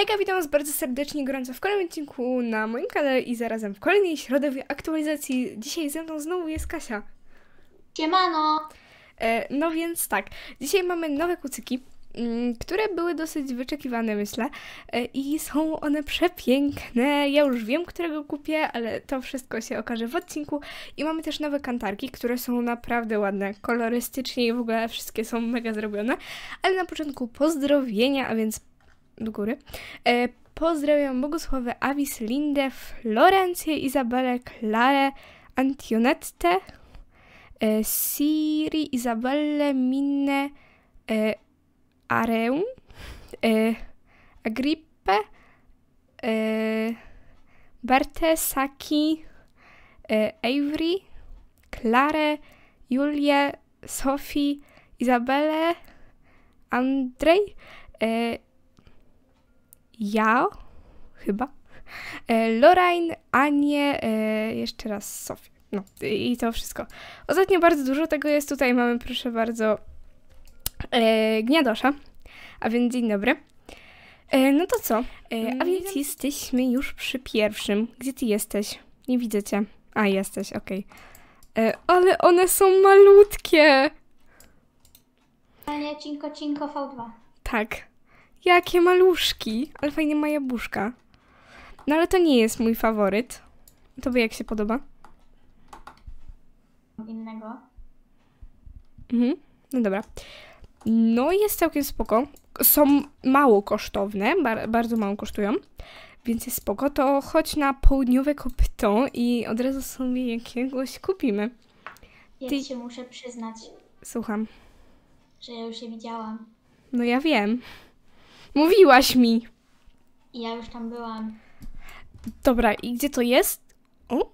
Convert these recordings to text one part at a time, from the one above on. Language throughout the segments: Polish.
Hejka, witam was bardzo serdecznie, gorąco w kolejnym odcinku na moim kanale i zarazem w kolejnej środowej aktualizacji. Dzisiaj ze mną znowu jest Kasia. Siemano! E, no więc tak, dzisiaj mamy nowe kucyki, mm, które były dosyć wyczekiwane, myślę, e, i są one przepiękne. Ja już wiem, którego kupię, ale to wszystko się okaże w odcinku. I mamy też nowe kantarki, które są naprawdę ładne, kolorystycznie i w ogóle wszystkie są mega zrobione. Ale na początku pozdrowienia, a więc do góry. E, pozdrawiam Bogusławę Avis, Lindę, Florencję, Izabelę, Klarę, Antionettę, e, Siri, Izabellę, Minę, e, Areum, e, Agrippę, e, Bertę, Saki, e, Avery, Klarę, Julię, Sophie, Izabelę, Andrzej, e, ja, chyba, e, Lorraine, Anię, e, jeszcze raz Sofię. No i to wszystko. Ostatnio bardzo dużo tego jest. Tutaj mamy, proszę bardzo, e, Gniadosza. A więc dzień dobry. No to co? Mm, a więc jesteśmy już przy pierwszym. Gdzie ty jesteś? Nie widzę cię. A, jesteś, okej. Okay. Ale one są malutkie! Ania Cinko Cinko V2. Tak. Jakie maluszki, ale fajnie ma jabłuszka. No ale to nie jest mój faworyt. Tobie jak się podoba? Innego. Mhm, no dobra. No jest całkiem spoko. Są mało kosztowne, bar bardzo mało kosztują, więc jest spoko. To chodź na południowe kopyto i od razu sobie jakiegoś kupimy. Ja Ty... się muszę przyznać. Słucham. Że ja już je widziałam. No ja wiem. Mówiłaś mi. Ja już tam byłam. Dobra, i gdzie to jest? O.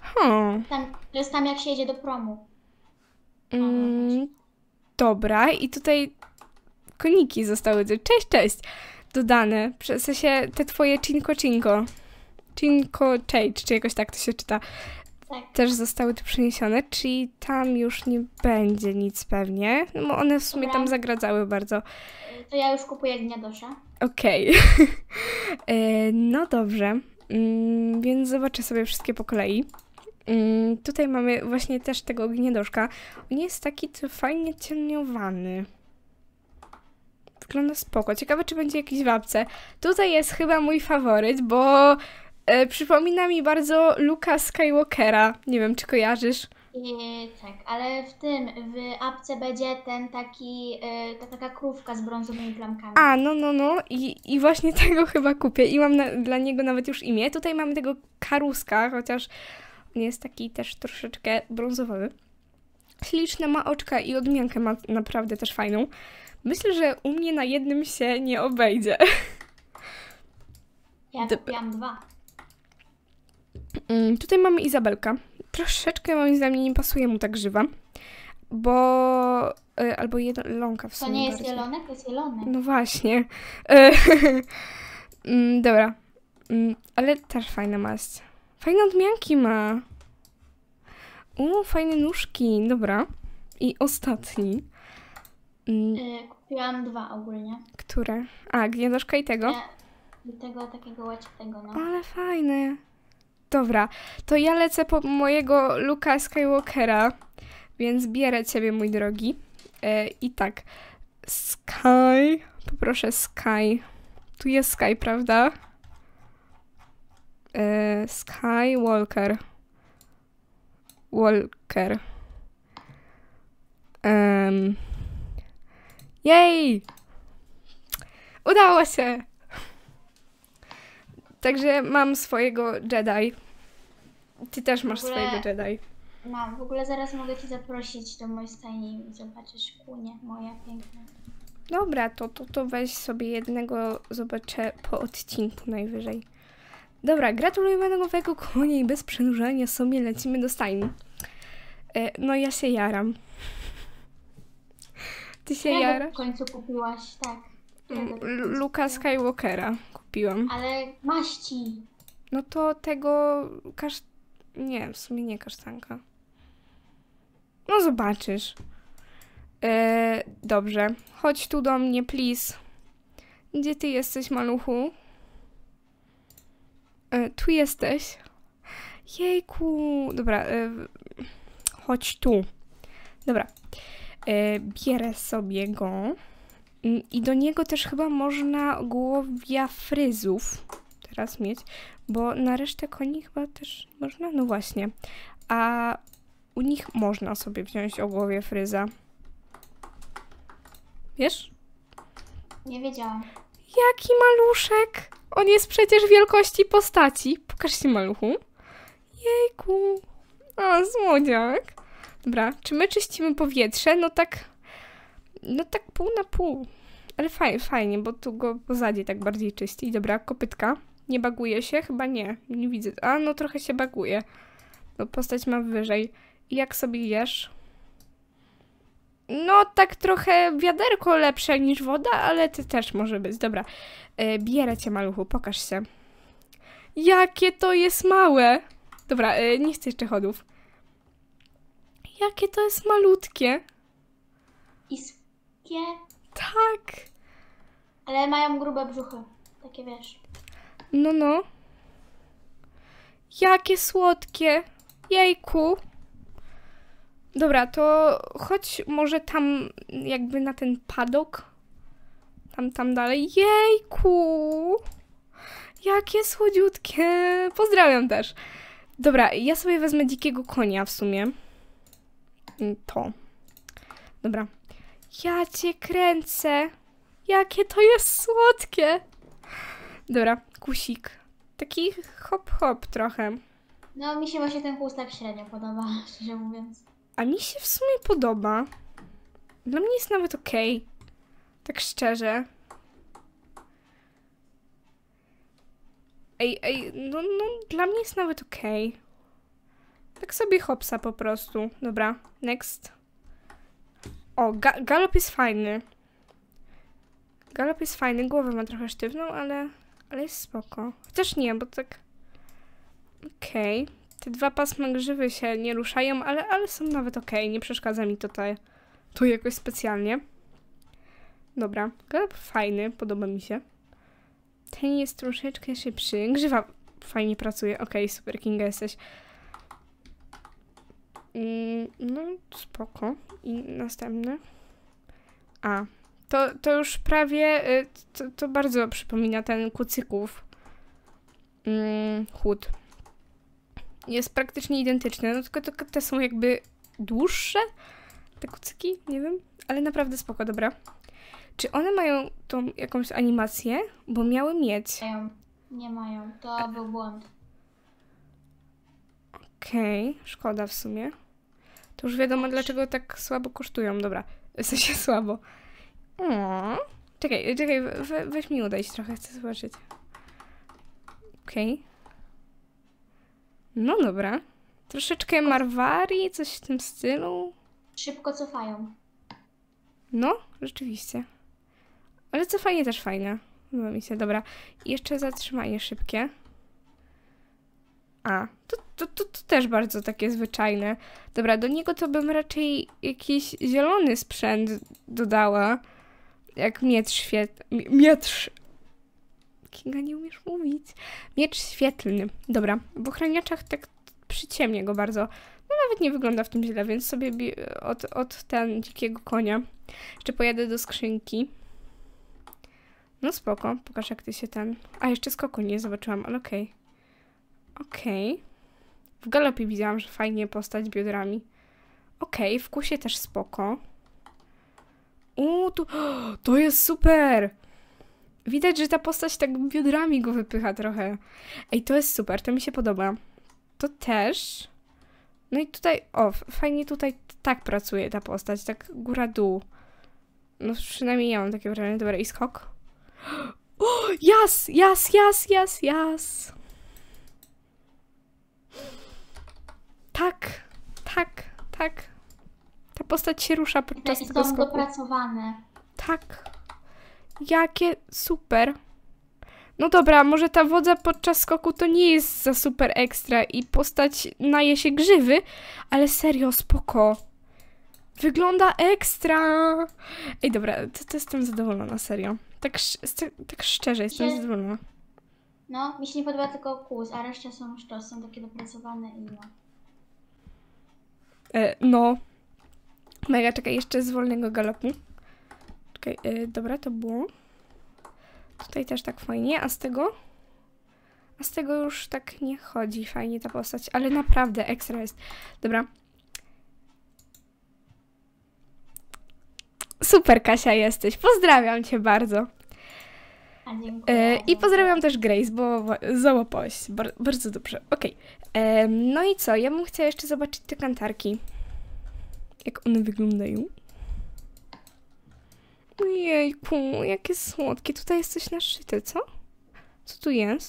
Hmm. Tam, to jest tam, jak się jedzie do promu. No, mm, dobra, i tutaj koniki zostały. Cześć, cześć! Dodane. W sensie te twoje cinko cinko. Cinco change, czy jakoś tak to się czyta tak. też zostały tu przeniesione, czyli tam już nie będzie nic pewnie, no bo one w sumie Dobra. tam zagradzały bardzo. Y, to ja już kupuję gniadosza. Okej. Okay. no dobrze, mm, więc zobaczę sobie wszystkie po kolei. Mm, tutaj mamy właśnie też tego gniedoszka. On jest taki fajnie cieniowany. Wygląda spoko. Ciekawe, czy będzie jakiś wapce. Tutaj jest chyba mój faworyt, bo E, przypomina mi bardzo Luka Skywalkera. Nie wiem, czy kojarzysz. I, e, tak, ale w tym, w apce będzie ten taki, e, ta taka krówka z brązowymi plamkami. A, no, no, no. I, i właśnie tego chyba kupię. I mam na, dla niego nawet już imię. Tutaj mamy tego karuska, chociaż on jest taki też troszeczkę brązowy. Śliczne ma oczka i odmiankę ma naprawdę też fajną. Myślę, że u mnie na jednym się nie obejdzie. Ja kupiłam dwa. Mm, tutaj mamy Izabelka. Troszeczkę moim zdaniem nie pasuje mu tak żywa, bo... E, albo jelonka w sumie. To nie jest bardziej. jelonek, to jest jelonek. No właśnie. E, mm, dobra. Mm, ale też fajna maść. Fajne odmianki ma. U, fajne nóżki. Dobra. I ostatni. E, kupiłam dwa ogólnie. Które? A, gniazdoszka i tego? I tego takiego łaciego, no. Ale fajne. Dobra, to ja lecę po mojego Luka Skywalkera, więc bierę ciebie, mój drogi. E, I tak, Sky, poproszę Sky. Tu jest Sky, prawda? E, Sky Walker. Walker. Um. Jej! Udało się! Także mam swojego Jedi. Ty też masz ogóle... swojego Jedi. Mam. W ogóle zaraz mogę cię zaprosić do mojej stajni i zobaczysz kunie moja piękna. Dobra, to, to, to weź sobie jednego, zobaczę po odcinku najwyżej. Dobra, gratulujemy nowego konia i bez przedłużania sobie lecimy do stajni. E, no ja się jaram. Ty się ja jarasz? w końcu kupiłaś, tak. Ja mm, tak Luka Skywalkera kupiłam. Ale maści. No to tego, każdego nie, w sumie nie kasztanka. No zobaczysz. Eee, dobrze. Chodź tu do mnie, please. Gdzie ty jesteś, maluchu? Eee, tu jesteś. Jejku. Dobra. Eee, chodź tu. Dobra. E, bierę sobie go. Mm, I do niego też chyba można głowia fryzów teraz mieć, bo na resztę koni chyba też można? No właśnie. A u nich można sobie wziąć o głowie fryza. Wiesz? Nie wiedziałam. Jaki maluszek! On jest przecież wielkości postaci. Pokaż się maluchu. Jejku. a złodziak. Dobra, czy my czyścimy powietrze? No tak... No tak pół na pół. Ale fajnie, fajnie, bo tu go zadzie tak bardziej czyści. Dobra, kopytka. Nie baguje się? Chyba nie. Nie widzę. A, no trochę się baguje. Bo postać mam wyżej. I jak sobie jesz? No, tak trochę wiaderko lepsze niż woda, ale ty też może być. Dobra. E, bierę cię, maluchu, pokaż się. Jakie to jest małe! Dobra, e, nie chcę jeszcze chodów. Jakie to jest malutkie. Iskie? Tak. Ale mają grube brzuchy. Takie wiesz. No, no. Jakie słodkie. Jejku. Dobra, to chodź może tam jakby na ten padok. Tam, tam dalej. Jejku. Jakie słodziutkie. Pozdrawiam też. Dobra, ja sobie wezmę dzikiego konia w sumie. To. Dobra. Ja cię kręcę. Jakie to jest słodkie. Dobra, kusik. Taki hop hop trochę. No, mi się właśnie ten kłus tak średnio podoba, szczerze mówiąc. A mi się w sumie podoba. Dla mnie jest nawet okej. Okay. Tak szczerze. Ej, ej, no, no, dla mnie jest nawet okej. Okay. Tak sobie hopsa po prostu. Dobra, next. O, ga galop jest fajny. Galop jest fajny, głowę ma trochę sztywną, ale ale jest spoko. Chociaż nie, bo tak... Okej. Okay. Te dwa pasma grzywy się nie ruszają, ale, ale są nawet okej. Okay. Nie przeszkadza mi tutaj, tu jakoś specjalnie. Dobra. Galeb fajny, podoba mi się. Ten jest troszeczkę szybszy. Grzywa fajnie pracuje. Okej, okay, super Kinga jesteś. Mm, no, spoko. I następny. A, to, to już prawie, y, to, to bardzo przypomina ten kucyków mm, chód. Jest praktycznie identyczny, no tylko, tylko te są jakby dłuższe, te kucyki, nie wiem, ale naprawdę spoko, dobra. Czy one mają tą jakąś animację? Bo miały mieć. Nie mają, nie mają. to e. był błąd. Okej, okay. szkoda w sumie. To już wiadomo, dlaczego tak słabo kosztują. Dobra, w sensie słabo. O. Mm. Czekaj, czekaj, we, weź mi udać trochę, chcę zobaczyć. Okej. Okay. No dobra. Troszeczkę marwarii, coś w tym stylu. Szybko cofają. No, rzeczywiście. Ale cofanie też fajne. No, mi się, dobra. jeszcze zatrzymanie szybkie. A, to, to, to, to, też bardzo takie zwyczajne. Dobra, do niego to bym raczej jakiś zielony sprzęt dodała jak miecz świetlny. Miecz. Kinga, nie umiesz mówić. Miecz świetlny. Dobra, w ochraniaczach tak przyciemnie go bardzo. No nawet nie wygląda w tym źle, więc sobie od, od ten dzikiego konia. Jeszcze pojadę do skrzynki. No spoko, pokaż jak ty się ten... A, jeszcze skoku nie zobaczyłam, ale okej. Okay. Okej. Okay. W galopie widziałam, że fajnie postać biodrami. Okej, okay, w kusie też spoko. O, tu to jest super! Widać, że ta postać tak biodrami go wypycha trochę. Ej, to jest super, to mi się podoba. To też. No i tutaj, o, fajnie tutaj tak pracuje ta postać, tak góra-dół. No przynajmniej ja mam takie wrażenie. Dobra, i skok. O, jas, jas, jas, jas, jas. Tak, tak, tak postać się rusza podczas I tego są skoku. dopracowane. Tak. Jakie super. No dobra, może ta woda podczas skoku to nie jest za super ekstra i postać naje się grzywy, ale serio, spoko. Wygląda ekstra! Ej, dobra, to, to jestem zadowolona, serio. Tak, tak szczerze jestem zadowolona. No, mi się nie podoba tylko kłus, a reszta są to są takie dopracowane i no. E, no, Mega, czekaj, jeszcze z wolnego galopu. Czekaj, yy, dobra, to było. Tutaj też tak fajnie, a z tego... A z tego już tak nie chodzi fajnie ta postać, ale naprawdę ekstra jest. Dobra. Super Kasia jesteś, pozdrawiam cię bardzo. E, I pozdrawiam też Grace, bo załapałaś bardzo dobrze. Okej. Okay. No i co? Ja bym chciała jeszcze zobaczyć te kantarki jak one wyglądają. Ojejku, jakie słodkie. Tutaj jest coś naszyte, co? Co tu jest?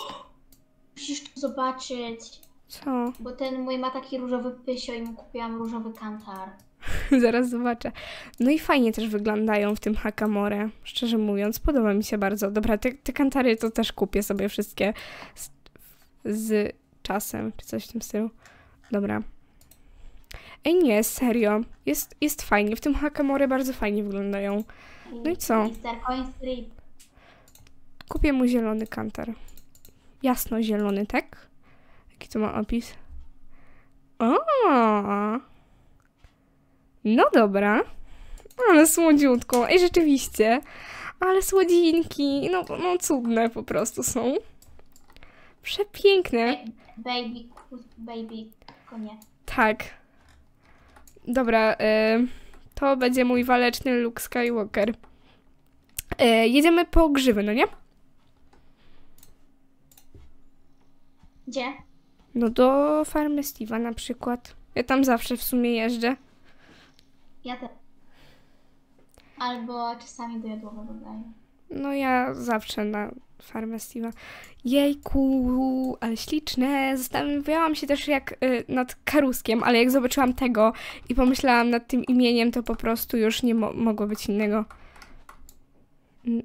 Musisz to zobaczyć. Co? Bo ten mój ma taki różowy pysio i mu kupiłam różowy kantar. Zaraz zobaczę. No i fajnie też wyglądają w tym hakamore. Szczerze mówiąc, podoba mi się bardzo. Dobra, te, te kantary to też kupię sobie wszystkie z, z czasem, czy coś w tym stylu. Dobra, Ej nie, serio. Jest, jest fajnie. W tym hakamory bardzo fajnie wyglądają. No i co? Kupię mu zielony kanter. Jasno zielony, tak? Jaki to ma opis? O! No dobra. Ale słodziutko. Ej, rzeczywiście. Ale słodzinki. No, no cudne po prostu są. Przepiękne. Baby, baby, konie. Tak. Dobra, y, to będzie mój waleczny Luke Skywalker. Y, jedziemy po grzywy, no nie? Gdzie? No do farmy Steve'a na przykład. Ja tam zawsze w sumie jeżdżę. Ja też. Albo czasami do jadłowego gaju. No ja zawsze na farmę Steve'a. Jejku, ale śliczne. Zastanawiałam się też jak y, nad karuskiem, ale jak zobaczyłam tego i pomyślałam nad tym imieniem, to po prostu już nie mo mogło być innego.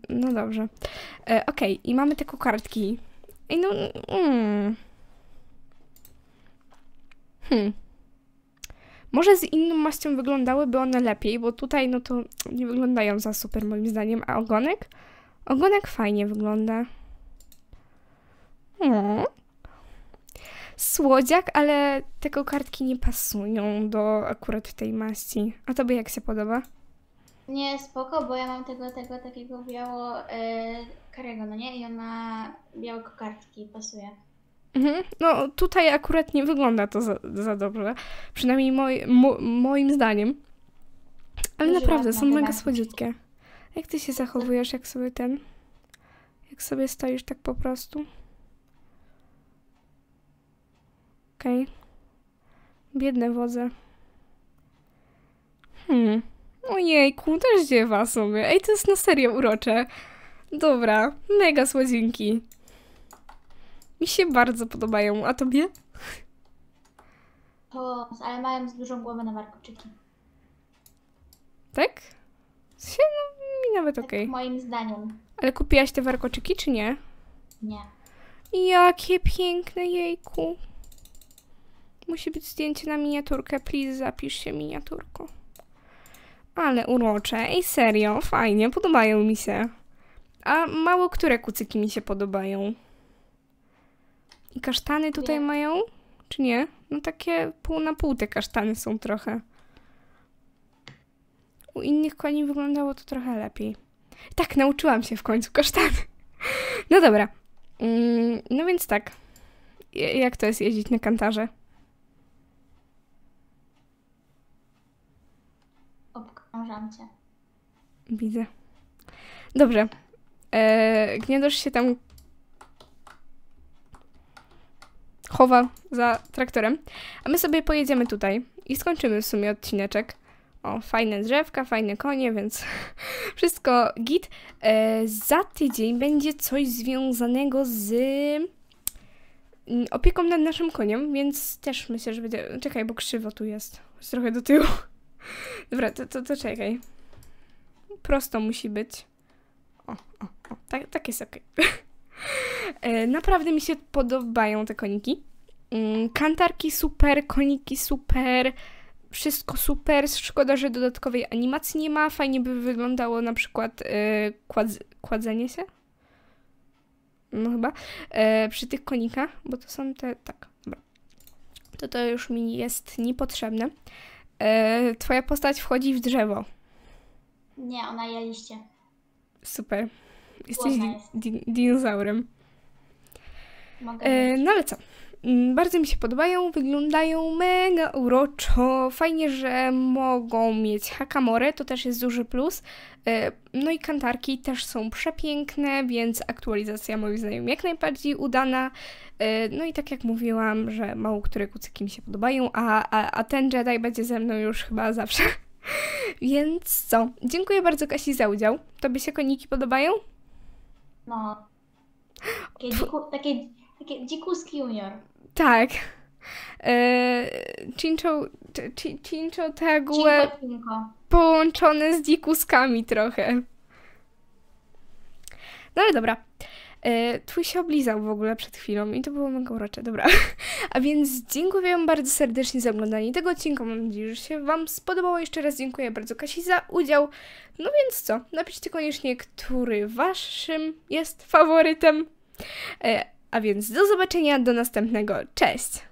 no dobrze. E, ok, i mamy te kokardki. I no... Mm. Hmm. Może z inną maścią wyglądałyby one lepiej, bo tutaj no to nie wyglądają za super moim zdaniem, a ogonek? Ogonek fajnie wygląda. Hmm. Słodziak, ale te kartki nie pasują do akurat tej maści. A tobie jak się podoba? Nie, spoko, bo ja mam tego, tego takiego biało-karego, e, yy, no nie? I ona białe kartki pasuje. Mhm. No tutaj akurat nie wygląda to za, za dobrze. Przynajmniej moj, mo, moim zdaniem. Ale naprawdę, są mega słodziutkie. Jak ty się zachowujesz, jak sobie ten... Jak sobie stoisz tak po prostu? Okej. Okay. Biedne wodze. Hmm. Ojejku, też dziewa sobie. Ej, to jest na serio urocze. Dobra, mega słodzinki. Mi się bardzo podobają, a tobie? ale mają z dużą głowę na warkoczyki. Tak? Się, no, mi nawet tak okej. Okay. Moim zdaniem. Ale kupiłaś te warkoczyki, czy nie? Nie. Jakie piękne, jejku. Musi być zdjęcie na miniaturkę, please zapisz się miniaturko. Ale urocze i serio, fajnie, podobają mi się. A mało które kucyki mi się podobają. I kasztany tutaj nie. mają? Czy nie? No takie pół na pół te kasztany są trochę. U innych koni wyglądało to trochę lepiej. Tak, nauczyłam się w końcu kasztany. No dobra. Mm, no więc tak. Jak to jest jeździć na kantarze? Obkrążam cię. Widzę. Dobrze. Eee, gniedosz się tam chowa za traktorem. A my sobie pojedziemy tutaj i skończymy w sumie odcineczek. O, fajne drzewka, fajne konie, więc wszystko git. E, za tydzień będzie coś związanego z mm, opieką nad naszym koniem, więc też myślę, że będzie... Czekaj, bo krzywo tu jest. trochę do tyłu. Dobra, to, to, to czekaj. Prosto musi być. O, o, o. Tak, tak jest ok. E, naprawdę mi się podobają te koniki. Mm, kantarki super, koniki super, wszystko super. Szkoda, że dodatkowej animacji nie ma. Fajnie by wyglądało na przykład e, kładz kładzenie się. No chyba. E, przy tych konikach, bo to są te. Tak, dobra. To to już mi jest niepotrzebne. Twoja postać wchodzi w drzewo. Nie, ona je liście. Super. Jesteś di di dinozaurem. E, no ale co? Mm, bardzo mi się podobają, wyglądają mega uroczo. Fajnie, że mogą mieć hakamore, to też jest duży plus. E, no i kantarki też są przepiękne, więc aktualizacja moim zdaniem jak najbardziej udana. E, no i tak jak mówiłam, że mało które kucyki mi się podobają, a, a, a ten Jedi będzie ze mną już chyba zawsze. Więc co? Dziękuję bardzo Kasi za udział. Tobie się koniki podobają? No. Takie, dziku, takie takie dzikuski junior. Tak. Yy, cincho, cincho Tague połączone z dzikuskami trochę. No ale dobra. E, twój się oblizał w ogóle przed chwilą i to było mega urocze, dobra. A więc dziękuję Wam bardzo serdecznie za oglądanie tego odcinka. Mam nadzieję, że się Wam spodobało. Jeszcze raz dziękuję bardzo Kasi za udział. No więc co, napiszcie koniecznie, który Waszym jest faworytem. E, a więc do zobaczenia, do następnego. Cześć!